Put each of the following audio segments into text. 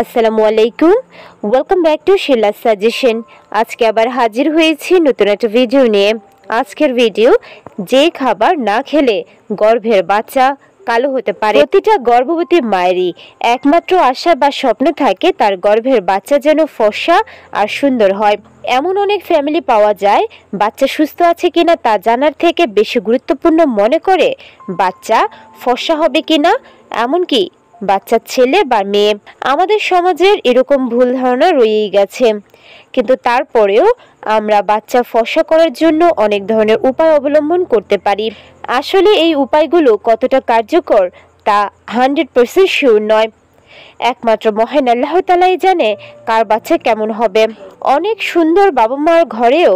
আসসালামু আলাইকুম welcome back to Shila suggestion আজকে আবার হাজির হয়েছি নতুন একটা ভিডিও নিয়ে আজকের ভিডিও যে খাবার না খেলে গর্ভের বাচ্চা কালো হতে পারে প্রতিটা গর্ভবতী মায়েরই একমাত্র আশা বা স্বপ্ন থাকে তার গর্ভের বাচ্চা যেন ফসা আর সুন্দর হয় এমন অনেক ফ্যামিলি পাওয়া যায় বাচ্চা সুস্থ আছে কিনা তা জানার থেকে বেশি গুরুত্বপূর্ণ মনে করে বাচ্চা ফসা হবে কিনা এমনকি বাচ্চা ছেলে বা মেয়ে আমাদের সমাজের এরকম ভুল ধারণা রয়েই গেছে কিন্তু তারপরেও আমরা বাচ্চা ফসা করার জন্য অনেক ধরনের উপায় অবলম্বন করতে পারি আসলে এই উপায়গুলো কতটা কার্যকর তা হান্ড্রেড পার্সেন্ট শিওর নয় একমাত্র মহান আল্লাহ তালাই জানে কার বাচ্চা কেমন হবে অনেক সুন্দর বাবা মার ঘরেও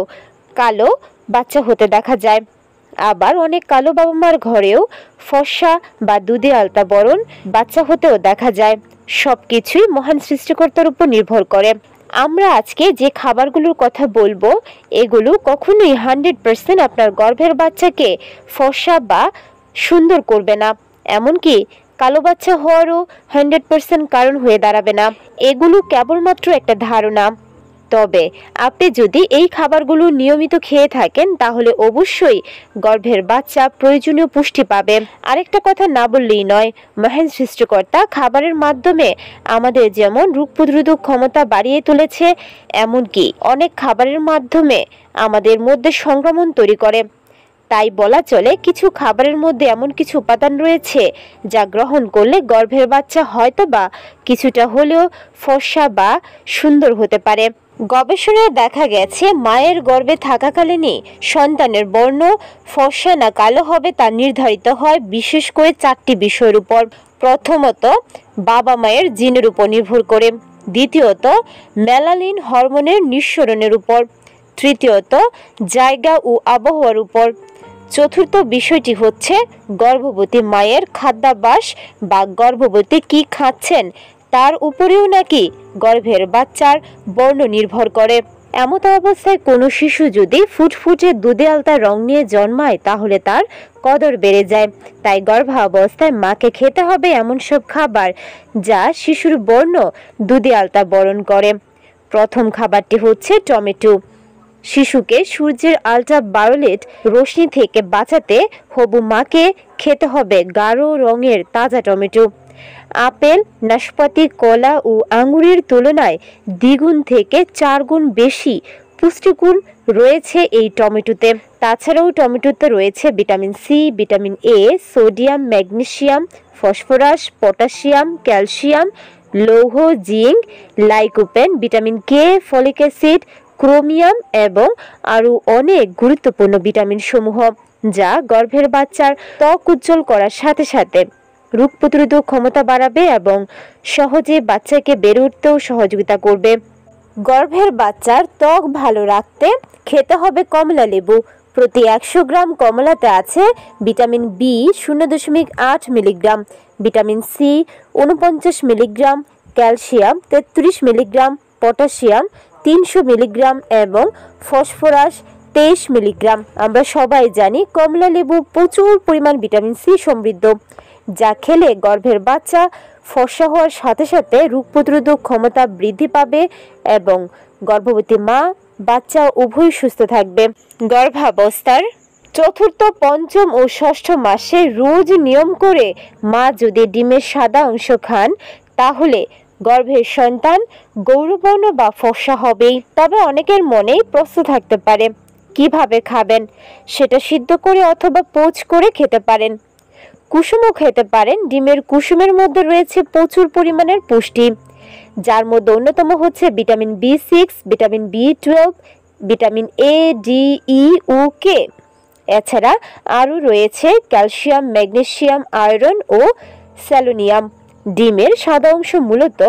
কালো বাচ্চা হতে দেখা যায় আবার অনেক কালো বাবা মার ঘরেও ফসা বা দুধে আলতা বরণ বাচ্চা হতেও দেখা যায় সব কিছুই মহান সৃষ্টিকর্তার উপর নির্ভর করে আমরা আজকে যে খাবারগুলোর কথা বলবো এগুলো কখনোই হান্ড্রেড পার্সেন্ট আপনার গর্ভের বাচ্চাকে ফসা বা সুন্দর করবে না এমনকি কালো বাচ্চা হওয়ারও হান্ড্রেড পার্সেন্ট কারণ হয়ে দাঁড়াবে না এগুলো কেবলমাত্র একটা ধারণা তবে আপনি যদি এই খাবারগুলো নিয়মিত খেয়ে থাকেন তাহলে অবশ্যই গর্ভের বাচ্চা প্রয়োজনীয় পুষ্টি পাবে আরেকটা কথা না বললেই নয় মহেন সৃষ্টিকর্তা খাবারের মাধ্যমে আমাদের যেমন রোগ প্রতিরোধক ক্ষমতা বাড়িয়ে তুলেছে এমনকি অনেক খাবারের মাধ্যমে আমাদের মধ্যে সংক্রমণ তৈরি করে তাই বলা চলে কিছু খাবারের মধ্যে এমন কিছু উপাদান রয়েছে যা গ্রহণ করলে গর্ভের বাচ্চা হয়তো বা কিছুটা হলেও ফর্সা বা সুন্দর হতে পারে গবেষণায় দেখা গেছে মায়ের গর্ভে থাকাকালীনই সন্তানের বর্ণ ফসা না কালো হবে তা নির্ধারিত হয় বিশেষ করে চারটি বিষয়ের উপর প্রথমত বাবা মায়ের জিনের উপর নির্ভর করে দ্বিতীয়ত মেলালিন হরমোনের নিঃসরণের উপর তৃতীয়ত জায়গা ও আবহাওয়ার উপর চতুর্থ বিষয়টি হচ্ছে গর্ভবতী মায়ের খাদ্যাভ্যাস বা গর্ভবতী কি খাচ্ছেন তার উপরেও নাকি গর্ভের বাচ্চার বর্ণ নির্ভর করে এমত অবস্থায় কোনো শিশু যদি ফুটফুটে দুধে আলতা রং নিয়ে জন্মায় তাহলে তার কদর বেড়ে যায় তাই গর্ভাবস্থায় মাকে খেতে হবে এমন সব খাবার যা শিশুর বর্ণ দুধে আলতা বরণ করে প্রথম খাবারটি হচ্ছে টমেটো শিশুকে সূর্যের আলটা বায়োলেট রশ্মি থেকে বাঁচাতে হবু মাকে খেতে হবে গাঢ় রঙের তাজা টমেটো আপেল নাশপাতি কলা ও আঙুরের তুলনায় দ্বিগুণ থেকে চারগুণ বেশি পুষ্টিগুণ রয়েছে এই টমেটোতে তাছাড়াও টমেটোতে রয়েছে vitamin C vitamin A sodium magnesium phosphorus potassium calcium লৌহ zinc lycopene vitamin K folic acid chromium এবং আরও অনেক গুরুত্বপূর্ণ ভিটামিন সমূহ যা গর্ভের বাচ্চার ত্বক উজ্জ্বল করার সাথে সাথে রোগ প্রতিরোধক ক্ষমতা বাড়াবে এবং সহজে বাচ্চাকে বেড়ে উঠতেও সহযোগিতা করবে গর্ভের বাচ্চার ত্বক ভালো রাখতে খেতে হবে কমলা লেবু প্রতি একশো গ্রাম কমলাতে আছে ভিটামিন বি শূন্য দশমিক আট মিলিগ্রাম ভিটামিন সি উনপঞ্চাশ মিলিগ্রাম ক্যালসিয়াম তেত্রিশ মিলিগ্রাম পটাশিয়াম তিনশো মিলিগ্রাম এবং ফসফরাস তেইশ মিলিগ্রাম আমরা সবাই জানি কমলা লেবু প্রচুর পরিমাণ ভিটামিন সি সমৃদ্ধ যা খেলে গর্ভের বাচ্চা ফসা হওয়ার সাথে সাথে রোগ প্রতিরোধক ক্ষমতা বৃদ্ধি পাবে এবং গর্ভবতী মা বাচ্চা উভয় সুস্থ থাকবে গর্ভাবস্থার চতুর্থ পঞ্চম ও ষষ্ঠ মাসে রোজ নিয়ম করে মা যদি ডিমের সাদা অংশ খান তাহলে গর্ভের সন্তান গৌরবর্ণ বা ফর্সা হবেই তবে অনেকের মনেই প্রশ্ন থাকতে পারে কিভাবে খাবেন সেটা সিদ্ধ করে অথবা পোচ করে খেতে পারেন কুসুমও খেতে পারেন ডিমের কুসুমের মধ্যে রয়েছে প্রচুর পরিমাণের পুষ্টি যার মধ্যে অন্যতম হচ্ছে vitamin B six vitamin B twelve vitamin A D E ও কে এছাড়া আরও রয়েছে ক্যালসিয়াম ম্যাগনেসিয়াম আয়রন ও স্যালোনিয়াম ডিমের সাদা অংশ মূলত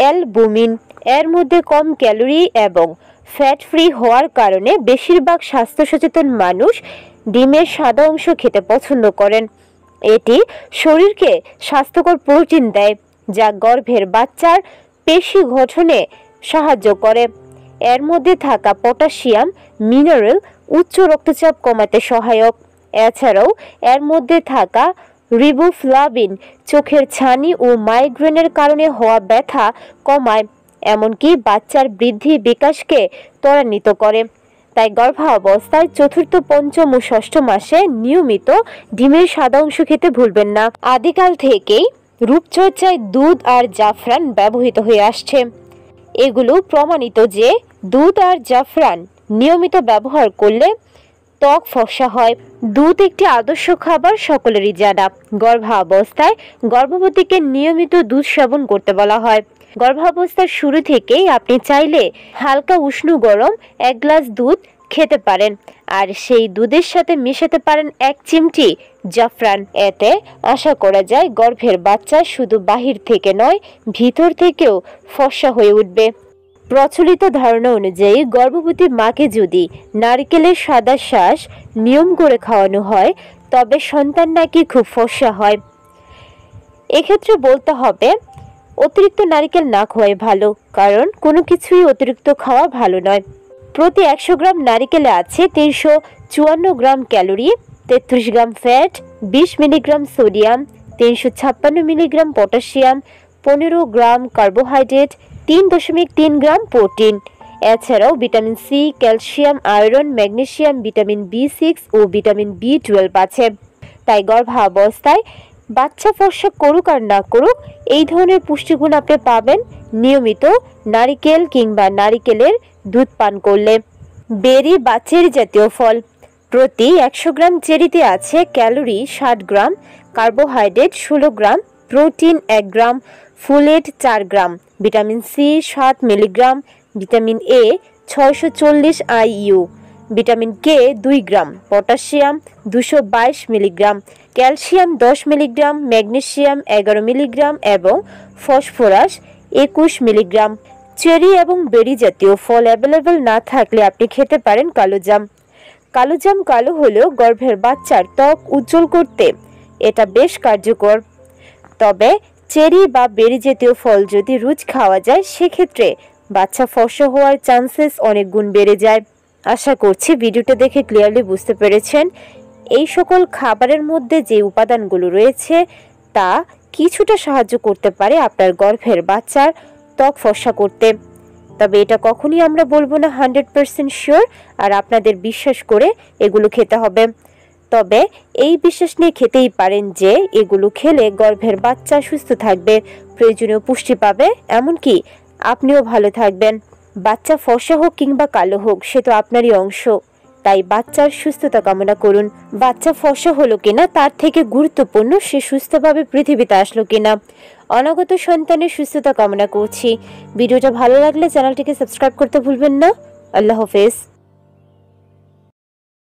অ্যালবুমিন এর মধ্যে কম ক্যালোরি এবং ফ্যাট ফ্রি হওয়ার কারণে বেশিরভাগ স্বাস্থ্য সচেতন মানুষ ডিমের সাদা অংশ খেতে পছন্দ করেন এটি শরীরকে স্বাস্থ্যকর প্রোটিন দেয় যা গর্ভের বাচ্চার পেশি গঠনে সাহায্য করে এর মধ্যে থাকা পটাশিয়াম মিনারেল উচ্চ রক্তচাপ কমাতে সহায়ক এছাড়াও এর মধ্যে থাকা রিবোফ্লাবিন চোখের ছানি ও মাইগ্রেনের কারণে হওয়া ব্যথা কমায় এমনকি বাচ্চার বৃদ্ধি বিকাশকে ত্বরান্বিত করে তাই গর্ভাবস্থায় চতুর্থ পঞ্চম ও ষষ্ঠ মাসে নিয়মিত ডিমের সাদা অংশ খেতে ভুলবেন না আদিকাল থেকেই রূপচর্চায় দুধ আর জাফরান ব্যবহৃত হয়ে আসছে এগুলো প্রমাণিত যে দুধ আর জাফরান নিয়মিত ব্যবহার করলে ত্বক ফসা হয় দুধ একটি আদর্শ খাবার সকলেরই জানা গর্ভাবস্থায় গর্ভবতীকে নিয়মিত দুধ সেবন করতে বলা হয় গর্ভাবস্থার শুরু থেকেই আপনি চাইলে হালকা উষ্ণ গরম এক গ্লাস দুধ খেতে পারেন আর সেই দুধের সাথে মিশাতে পারেন এক চিমটি জাফরান এতে আশা করা যায় গর্ভের বাচ্চা শুধু বাহির থেকে নয় ভিতর থেকেও ফর্সা হয়ে উঠবে প্রচলিত ধারণা অনুযায়ী গর্ভবতী মাকে যদি নারকেলের সাদা শ্বাস নিয়ম করে খাওয়ানো হয় তবে সন্তান নাকি খুব ফর্সা হয় এক্ষেত্রে বলতে হবে অতিরিক্ত নারিকেল না খোয়াই ভালো কারণ কোনো কিছুই অতিরিক্ত খাওয়া ভালো নয় প্রতি একশো গ্রাম নারিকেলে আছে তিনশো চুয়ান্ন গ্রাম ক্যালোরি তেত্রিশ গ্রাম ফ্যাট বিশ মিলিগ্রাম সোডিয়াম তিনশো ছাপ্পান্ন মিলিগ্রাম পটাশিয়াম পনেরো গ্রাম কার্বোহাইড্রেট তিন দশমিক তিন গ্রাম প্রোটিন এছাড়াও vitamin C calcium iron magnesium vitamin B six ও ভিটামিন বি টুয়েলভ আছে তাই গর্ভাবস্থায় বাচ্চা ফর্সা করুক আর না করুক এই ধরনের পুষ্টিগুণ আপনি পাবেন নিয়মিত নারিকেল কিংবা নারিকেলের দুধ পান করলে বেরি বা চেরি জাতীয় ফল প্রতি একশো গ্রাম চেরিতে আছে ক্যালোরি ষাট গ্রাম কার্বোহাইড্রেট ষোলো গ্রাম প্রোটিন এক গ্রাম ফুলেট চার গ্রাম ভিটামিন সি সাত মিলিগ্রাম ভিটামিন এ ছয়শো চল্লিশ আইইউ ভিটামিন কে দুই গ্রাম পটাশিয়াম দুশো বাইশ মিলিগ্রাম ক্যালসিয়াম দশ মিলিগ্রাম ম্যাগনেশিয়াম এগারো মিলিগ্রাম এবং ফসফরাস একুশ মিলিগ্রাম চেরি এবং বেরি জাতীয় ফল অ্যাভেলেবেল না থাকলে আপনি খেতে পারেন কালোজাম কালোজাম কালো হলেও গর্ভের বাচ্চার ত্বক উজ্জ্বল করতে এটা বেশ কার্যকর তবে চেরি বা বেরি জাতীয় ফল যদি রুচ খাওয়া যায় সেক্ষেত্রে বাচ্চা ফসা হওয়ার চান্সেস অনেক গুণ বেড়ে যায় আশা করছি ভিডিওটা দেখে ক্লিয়ারলি বুঝতে পেরেছেন এই সকল খাবারের মধ্যে যে উপাদানগুলো রয়েছে তা কিছুটা সাহায্য করতে পারে আপনার গর্ভের বাচ্চার ত্বক ফর্সা করতে তবে এটা কখনই আমরা বলবো না হান্ড্রেড পারসেন্ট শিওর আর আপনাদের বিশ্বাস করে এগুলো খেতে হবে তবে এই বিশ্বাস নিয়ে খেতেই পারেন যে এগুলো খেলে গর্ভের বাচ্চা সুস্থ থাকবে প্রয়োজনীয় পুষ্টি পাবে এমনকি আপনিও ভালো থাকবেন বাচ্চা ফর্সা হোক কিংবা কালো হোক সে তো আপনারই অংশ তাই বাচ্চার সুস্থতা কামনা করুন বাচ্চা ফর্সা হলো কিনা তার থেকে গুরুত্বপূর্ণ সে সুস্থভাবে পৃথিবীতে আসলো কিনা অনাগত সন্তানের সুস্থতা কামনা করছি ভিডিওটা ভালো লাগলে চ্যানেলটিকে সাবস্ক্রাইব করতে ভুলবেন না আল্লাহ হাফেজ